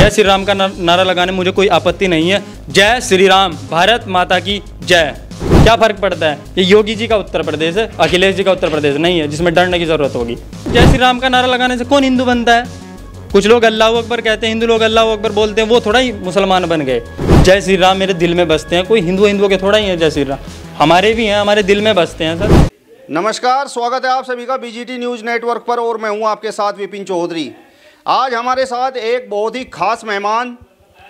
जय श्री राम का नारा लगाने मुझे कोई आपत्ति नहीं है जय श्री राम भारत माता की जय क्या फर्क पड़ता है ये योगी जी का उत्तर प्रदेश है अखिलेश जी का उत्तर प्रदेश नहीं है जिसमें डरने की जरूरत होगी जय श्री राम का नारा लगाने से कौन हिंदू बनता है कुछ लोग अल्लाह अकबर कहते हैं हिंदू लोग अल्लाह अकबर बोलते हैं वो थोड़ा ही मुसलमान बन गए जय श्री राम मेरे दिल में बसते हैं कोई हिंदू हिंदुओं के थोड़ा ही है जय श्री राम हमारे भी हैं हमारे दिल में बसते हैं सर नमस्कार स्वागत है आप सभी का बीजीटी न्यूज नेटवर्क पर और मैं हूँ आपके साथ विपिन चौधरी आज हमारे साथ एक बहुत ही ख़ास मेहमान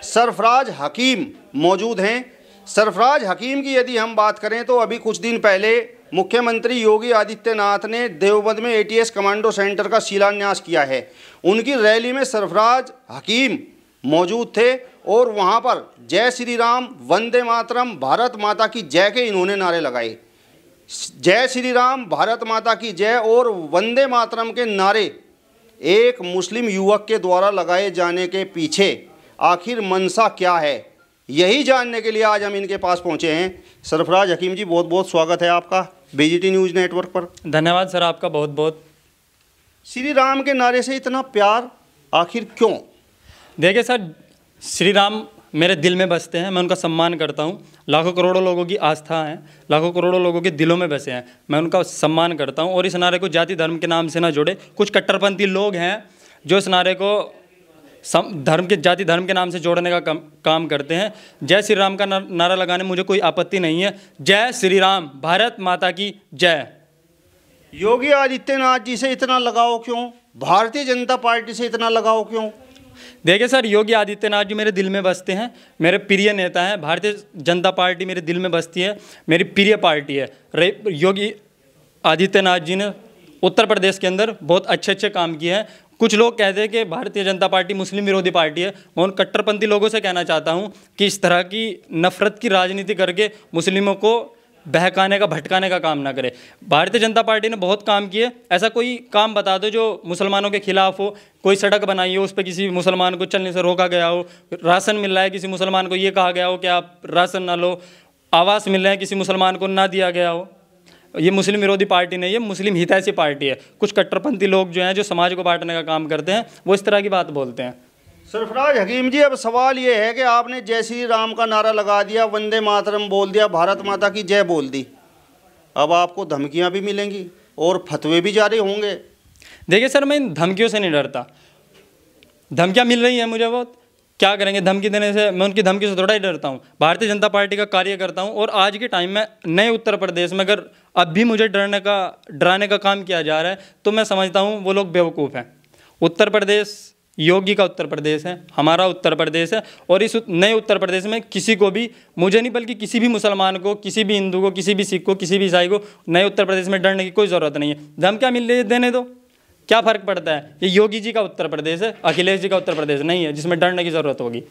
सरफराज हकीम मौजूद हैं सरफराज हकीम की यदि हम बात करें तो अभी कुछ दिन पहले मुख्यमंत्री योगी आदित्यनाथ ने देवबंद में एटीएस कमांडो सेंटर का शिलान्यास किया है उनकी रैली में सरफराज हकीम मौजूद थे और वहाँ पर जय श्री राम वंदे मातरम भारत माता की जय के इन्होंने नारे लगाए जय श्री राम भारत माता की जय और वंदे मातरम के नारे एक मुस्लिम युवक के द्वारा लगाए जाने के पीछे आखिर मनसा क्या है यही जानने के लिए आज हम इनके पास पहुंचे हैं सरफराज हकीम जी बहुत बहुत स्वागत है आपका बीजेटी न्यूज़ नेटवर्क पर धन्यवाद सर आपका बहुत बहुत श्री राम के नारे से इतना प्यार आखिर क्यों देखिए सर श्री राम मेरे दिल में बसते हैं मैं उनका सम्मान करता हूँ लाखों करोड़ों लोगों की आस्था है लाखों करोड़ों लोगों के दिलों में बसे हैं मैं उनका सम्मान करता हूँ और इस नारे को जाति धर्म के नाम से ना जोड़े कुछ कट्टरपंथी लोग हैं जो इस नारे को सम धर्म के जाति धर्म के नाम से जोड़ने का काम, काम करते हैं जय श्री राम का नारा लगाने मुझे कोई आपत्ति नहीं है जय श्री राम भारत माता की जय योगी आदित्यनाथ जी से इतना लगाओ क्यों भारतीय जनता पार्टी से इतना लगाओ क्यों देखिए सर योगी आदित्यनाथ जी मेरे दिल में बसते हैं मेरे प्रिय नेता हैं भारतीय जनता पार्टी मेरे दिल में बसती है मेरी प्रिय पार्टी है योगी आदित्यनाथ जी ने उत्तर प्रदेश के अंदर बहुत अच्छे अच्छे काम किए हैं कुछ लोग कहते हैं कि भारतीय जनता पार्टी मुस्लिम विरोधी पार्टी है मैं उन कट्टरपंथी लोगों से कहना चाहता हूँ कि इस तरह की नफ़रत की राजनीति करके मुस्लिमों को बहकाने का भटकाने का काम ना करे भारतीय जनता पार्टी ने बहुत काम किए ऐसा कोई काम बता दो जो मुसलमानों के खिलाफ हो कोई सड़क बनाई हो उस पर किसी मुसलमान को चलने से रोका गया हो राशन मिल रहा है किसी मुसलमान को ये कहा गया हो कि आप राशन ना लो आवास मिल रहा है किसी मुसलमान को ना दिया गया हो ये मुस्लिम विरोधी पार्टी नहीं है मुस्लिम हितैषी पार्टी है कुछ कट्टरपंथी लोग जो हैं जो समाज को बांटने का काम करते हैं वो इस तरह की बात बोलते हैं सरफराज हकीम जी अब सवाल ये है कि आपने जय श्री राम का नारा लगा दिया वंदे मातरम बोल दिया भारत माता की जय बोल दी अब आपको धमकियां भी मिलेंगी और फतवे भी जारी होंगे देखिए सर मैं इन धमकियों से नहीं डरता धमकियाँ मिल रही हैं मुझे बहुत क्या करेंगे धमकी देने से मैं उनकी धमकी से थोड़ा ही डरता हूँ भारतीय जनता पार्टी का कार्य करता हूँ और आज के टाइम में नए उत्तर प्रदेश में अगर अब भी मुझे डरने का डराने का काम किया जा रहा है तो मैं समझता हूँ वो लोग बेवकूफ़ हैं उत्तर प्रदेश योगी का उत्तर प्रदेश है हमारा उत्तर प्रदेश है और इस नए उत्तर प्रदेश में किसी को भी मुझे नहीं बल्कि किसी भी मुसलमान को किसी भी हिंदू को किसी भी सिख को किसी भी ईसाई को नए उत्तर प्रदेश में डरने की कोई ज़रूरत नहीं है धमकिया मिल देने दो क्या फ़र्क पड़ता है ये योगी जी का उत्तर प्रदेश है अखिलेश जी का उत्तर प्रदेश नहीं है जिसमें डरने की ज़रूरत होगी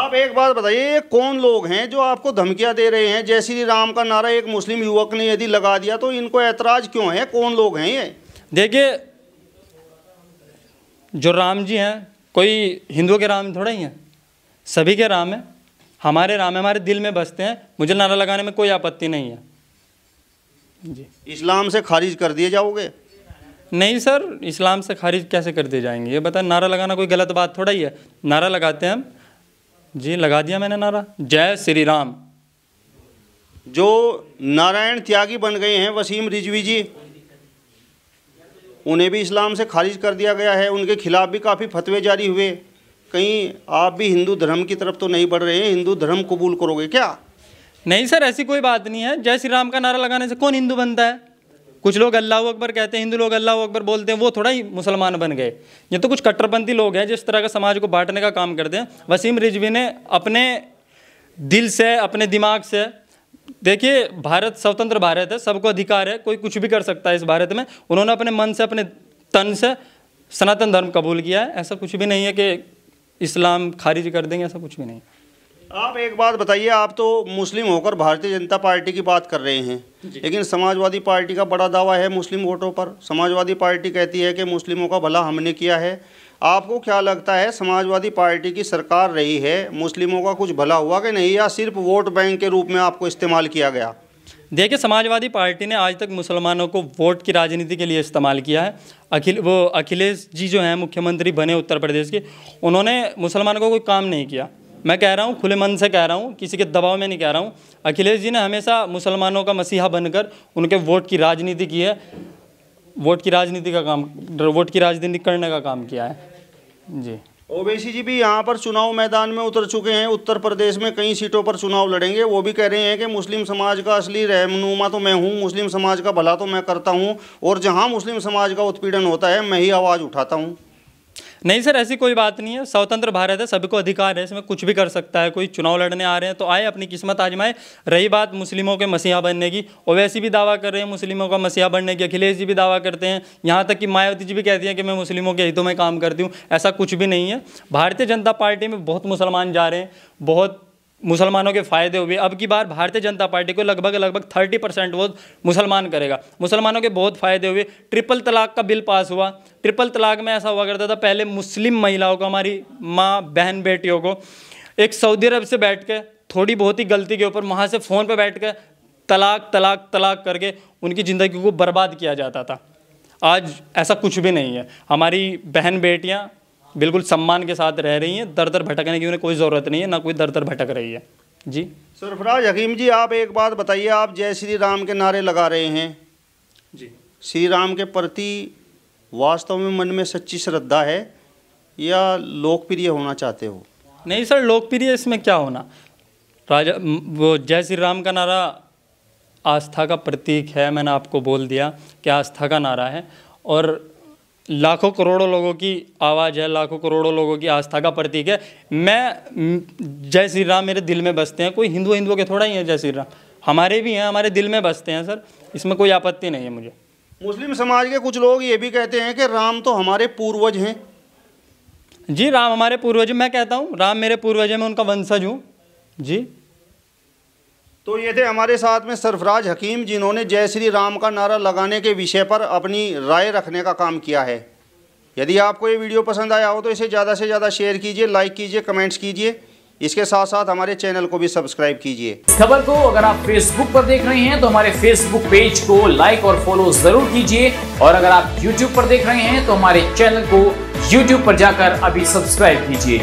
आप एक बात बताइए ये कौन लोग हैं जो आपको धमकियां दे रहे हैं जैसे श्री राम का नारा एक मुस्लिम युवक ने यदि लगा दिया तो इनको ऐतराज़ क्यों है कौन लोग हैं ये देखिए जो राम जी हैं कोई हिंदुओं के राम थोड़ा ही हैं सभी के राम हैं हमारे राम हमारे दिल में बसते हैं मुझे नारा लगाने में कोई आपत्ति नहीं है जी इस्लाम से खारिज कर दिए जाओगे नहीं सर इस्लाम से खारिज कैसे कर दिए जाएंगे ये बता नारा लगाना कोई गलत बात थोड़ा ही है नारा लगाते हैं हम जी लगा दिया मैंने नारा जय श्री राम जो नारायण त्यागी बन गए हैं वसीम रिजवी जी उन्हें भी इस्लाम से खारिज कर दिया गया है उनके खिलाफ भी काफ़ी फतवे जारी हुए कहीं आप भी हिंदू धर्म की तरफ तो नहीं बढ़ रहे हैं हिंदू धर्म कबूल करोगे क्या नहीं सर ऐसी कोई बात नहीं है जय श्री राम का नारा लगाने से कौन हिंदू बनता है कुछ लोग अल्लाह अकबर कहते हैं हिंदू लोग अल्लाह अकबर बोलते हैं वो थोड़ा ही मुसलमान बन गए ये तो कुछ कट्टरपंथी लोग हैं जिस तरह का समाज को बांटने का काम करते हैं वसीम रिजवी ने अपने दिल से अपने दिमाग से देखिए भारत स्वतंत्र भारत है सबको अधिकार है कोई कुछ भी कर सकता है इस भारत में उन्होंने अपने मन से अपने तन से सनातन धर्म कबूल किया है ऐसा कुछ भी नहीं है कि इस्लाम खारिज कर देंगे ऐसा कुछ भी नहीं आप एक बात बताइए आप तो मुस्लिम होकर भारतीय जनता पार्टी की बात कर रहे हैं लेकिन समाजवादी पार्टी का बड़ा दावा है मुस्लिम वोटों पर समाजवादी पार्टी कहती है कि मुस्लिमों का भला हमने किया है आपको क्या लगता है समाजवादी पार्टी की सरकार रही है मुस्लिमों का कुछ भला हुआ कि नहीं या सिर्फ वोट बैंक के रूप में आपको इस्तेमाल किया गया देखिए समाजवादी पार्टी ने आज तक मुसलमानों को वोट की राजनीति के लिए इस्तेमाल किया है अखिल वो अखिलेश जी जो हैं मुख्यमंत्री बने उत्तर प्रदेश के उन्होंने मुसलमानों को कोई काम नहीं किया मैं कह रहा हूँ खुले मन से कह रहा हूँ किसी के दबाव में नहीं कह रहा हूँ अखिलेश जी ने हमेशा मुसलमानों का मसीहा बनकर उनके वोट की राजनीति की है वोट की राजनीति का काम वोट की राजनीति करने का काम किया है जी ओबेसी जी भी यहाँ पर चुनाव मैदान में उतर चुके हैं उत्तर प्रदेश में कई सीटों पर चुनाव लड़ेंगे वो भी कह रहे हैं कि मुस्लिम समाज का असली रहनुमा तो मैं हूँ मुस्लिम समाज का भला तो मैं करता हूँ और जहाँ मुस्लिम समाज का उत्पीड़न होता है मैं ही आवाज़ उठाता हूँ नहीं सर ऐसी कोई बात नहीं है स्वतंत्र भारत है सभी को अधिकार है इसमें कुछ भी कर सकता है कोई चुनाव लड़ने आ रहे हैं तो आए अपनी किस्मत आजमाए रही बात मुस्लिमों के मसीहा बनने की ओवैसी भी दावा कर रहे हैं मुस्लिमों का मसीहा बनने की अखिलेश जी भी दावा करते हैं यहाँ तक कि मायावती जी भी कहती हैं कि मैं मुस्लिमों के हितों में काम करती हूँ ऐसा कुछ भी नहीं है भारतीय जनता पार्टी में बहुत मुसलमान जा रहे हैं बहुत मुसलमानों के फ़ायदे हुए अब की बार भारतीय जनता पार्टी को लगभग लगभग थर्टी परसेंट वोट मुसलमान करेगा मुसलमानों के बहुत फ़ायदे हुए ट्रिपल तलाक का बिल पास हुआ ट्रिपल तलाक में ऐसा हुआ करता था पहले मुस्लिम महिलाओं को हमारी माँ बहन बेटियों को एक सऊदी अरब से बैठ कर थोड़ी बहुत ही गलती के ऊपर वहाँ से फ़ोन पर बैठ कर तलाक तलाक तलाक करके उनकी ज़िंदगी को बर्बाद किया जाता था आज ऐसा कुछ भी नहीं है हमारी बहन बेटियाँ बिल्कुल सम्मान के साथ रह रही हैं दर दर भटकने की उन्हें कोई ज़रूरत नहीं है ना कोई दर दर भटक रही है जी सरफराज हकीम जी आप एक बात बताइए आप जय श्री राम के नारे लगा रहे हैं जी श्री राम के प्रति वास्तव में मन में सच्ची श्रद्धा है या लोकप्रिय होना चाहते हो नहीं सर लोकप्रिय इसमें क्या होना राजा वो जय श्री राम का नारा आस्था का प्रतीक है मैंने आपको बोल दिया कि आस्था का नारा है और लाखों करोड़ों लोगों की आवाज़ है लाखों करोड़ों लोगों की आस्था का प्रतीक है मैं जय श्री राम मेरे दिल में बसते हैं कोई हिंदू हिंदुओं के थोड़ा ही है जय श्री राम हमारे भी हैं हमारे दिल में बसते हैं सर इसमें कोई आपत्ति नहीं है मुझे मुस्लिम समाज के कुछ लोग ये भी कहते हैं कि राम तो हमारे पूर्वज हैं जी राम हमारे पूर्वज मैं कहता हूँ राम मेरे पूर्वज हैं मैं उनका वंशज हूँ जी तो ये थे हमारे साथ में सरफराज हकीम जिन्होंने जय श्री राम का नारा लगाने के विषय पर अपनी राय रखने का काम किया है यदि आपको ये वीडियो पसंद आया हो तो इसे ज़्यादा से ज़्यादा शेयर कीजिए लाइक कीजिए कमेंट्स कीजिए इसके साथ साथ हमारे चैनल को भी सब्सक्राइब कीजिए खबर को अगर आप फेसबुक पर देख रहे हैं तो हमारे फेसबुक पेज को लाइक और फॉलो जरूर कीजिए और अगर आप यूट्यूब पर देख रहे हैं तो हमारे चैनल को यूट्यूब पर जाकर अभी सब्सक्राइब कीजिए